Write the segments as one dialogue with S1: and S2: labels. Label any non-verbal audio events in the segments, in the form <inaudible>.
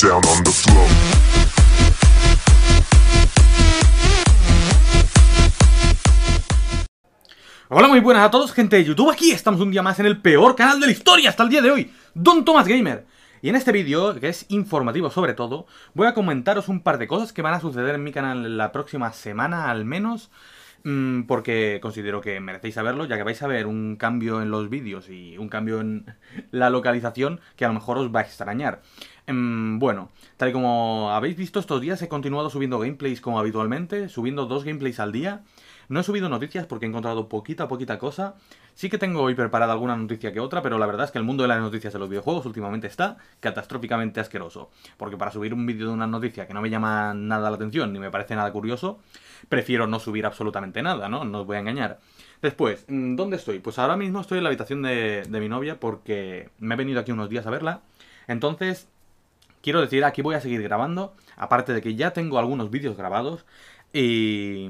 S1: the Hola, muy buenas a todos, gente de YouTube. Aquí estamos un día más en el peor canal de la historia hasta el día de hoy, Don Thomas Gamer. Y en este vídeo, que es informativo sobre todo, voy a comentaros un par de cosas que van a suceder en mi canal la próxima semana al menos. Mm, porque considero que merecéis saberlo, ya que vais a ver un cambio en los vídeos y un cambio en <laughs> la localización que a lo mejor os va a extrañar. Mm, bueno, tal y como habéis visto estos días he continuado subiendo gameplays como habitualmente, subiendo dos gameplays al día no he subido noticias porque he encontrado poquita, poquita cosa. Sí que tengo hoy preparada alguna noticia que otra, pero la verdad es que el mundo de las noticias de los videojuegos últimamente está catastróficamente asqueroso. Porque para subir un vídeo de una noticia que no me llama nada la atención ni me parece nada curioso, prefiero no subir absolutamente nada, ¿no? No os voy a engañar. Después, mm, ¿dónde estoy? Pues ahora mismo estoy en la habitación de, de mi novia porque me he venido aquí unos días a verla. Entonces, quiero decir, aquí voy a seguir grabando. Aparte de que ya tengo algunos vídeos grabados. Y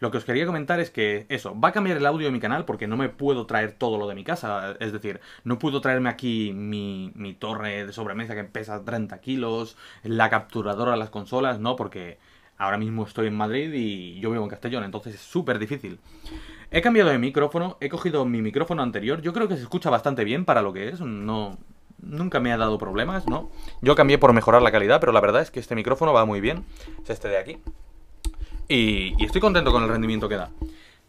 S1: lo que os quería comentar es que eso, va a cambiar el audio de mi canal porque no me puedo traer todo lo de mi casa. Es decir, no puedo traerme aquí mi, torre de sobremesa que pesa 30 kilos, la capturadora de las consolas, no, porque ahora mismo estoy en Madrid y yo vivo en Castellón, entonces es súper difícil. He cambiado de micrófono, he cogido mi micrófono anterior, yo creo que se escucha bastante bien para lo que es, no... Nunca me ha dado problemas, ¿no? Yo cambié por mejorar la calidad, pero la verdad es que este micrófono va muy bien. Es este de aquí. Y, estoy contento con el rendimiento que da.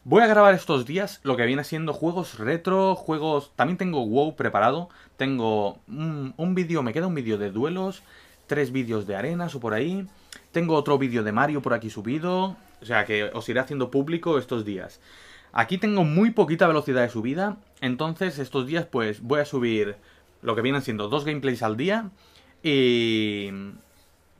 S1: Voy a grabar estos días lo que viene siendo juegos retro, juegos... También tengo WoW preparado, tengo un, un vídeo, me queda un vídeo de duelos, tres vídeos de arenas o por ahí, tengo otro vídeo de Mario por aquí subido, o sea que os iré haciendo público estos días. Aquí tengo muy poquita velocidad de subida, entonces estos días pues voy a subir lo que vienen siendo dos gameplays al día y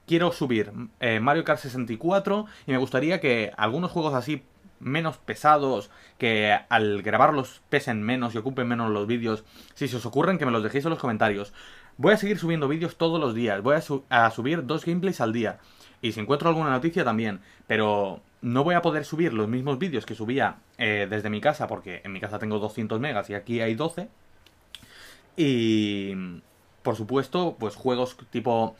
S1: quiero subir eh, Mario Kart 64 y me gustaría que algunos juegos así menos pesados, que al grabarlos pesen menos y ocupen menos los vídeos, si se os ocurren que me los dejéis en los comentarios. Voy a seguir subiendo vídeos todos los días, voy a, subir dos gameplays al día y si encuentro alguna noticia también, pero no voy a poder subir los mismos vídeos que subía eh, desde mi casa, porque en mi casa tengo 200 megas y aquí hay 12. Y, por supuesto, pues juegos tipo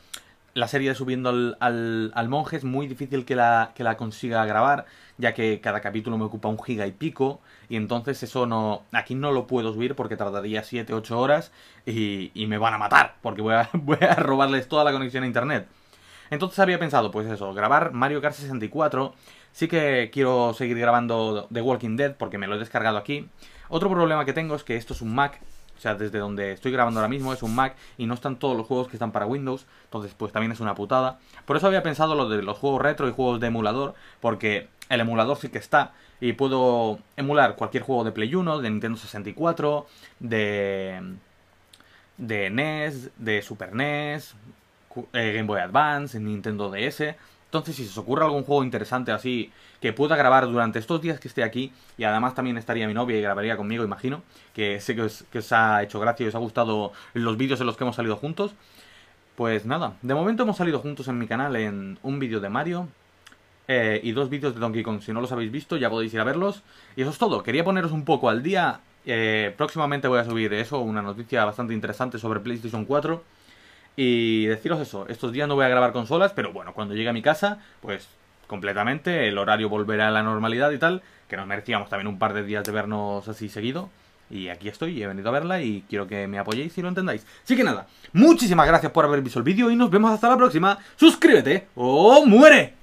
S1: la serie de Subiendo al, al, Monje es muy difícil que la, que la consiga grabar, ya que cada capítulo me ocupa un giga y pico, y entonces eso no... Aquí no lo puedo subir porque tardaría 7, 8 horas y, y, me van a matar, porque voy a, <laughs> voy a robarles toda la conexión a internet. Entonces había pensado, pues eso, grabar Mario Kart 64. Sí que quiero seguir grabando The Walking Dead porque me lo he descargado aquí. Otro problema que tengo es que esto es un Mac o sea, desde donde estoy grabando ahora mismo es un Mac y no están todos los juegos que están para Windows. Entonces, pues también es una putada. Por eso había pensado lo de los juegos retro y juegos de emulador, porque el emulador sí que está y puedo emular cualquier juego de Play 1, de Nintendo 64, de de NES, de Super NES, eh, Game Boy Advance, Nintendo DS. Entonces, si se os ocurre algún juego interesante así que pueda grabar durante estos días que esté aquí, y además también estaría mi novia y grabaría conmigo, imagino, que sé que os, ha hecho gracia y os ha gustado los vídeos en los que hemos salido juntos, pues nada, de momento hemos salido juntos en mi canal en un vídeo de Mario, eh, y dos vídeos de Donkey Kong. Si no los habéis visto, ya podéis ir a verlos. Y eso es todo. Quería poneros un poco al día. Eh, próximamente voy a subir eso, una noticia bastante interesante sobre PlayStation 4. Y deciros eso, estos días no voy a grabar consolas, pero bueno, cuando llegue a mi casa, pues completamente, el horario volverá a la normalidad y tal, que nos merecíamos también un par de días de vernos así seguido. Y aquí estoy, he venido a verla y quiero que me apoyéis si lo entendáis. Así que nada, muchísimas gracias por haber visto el vídeo y nos vemos hasta la próxima. Suscríbete o muere.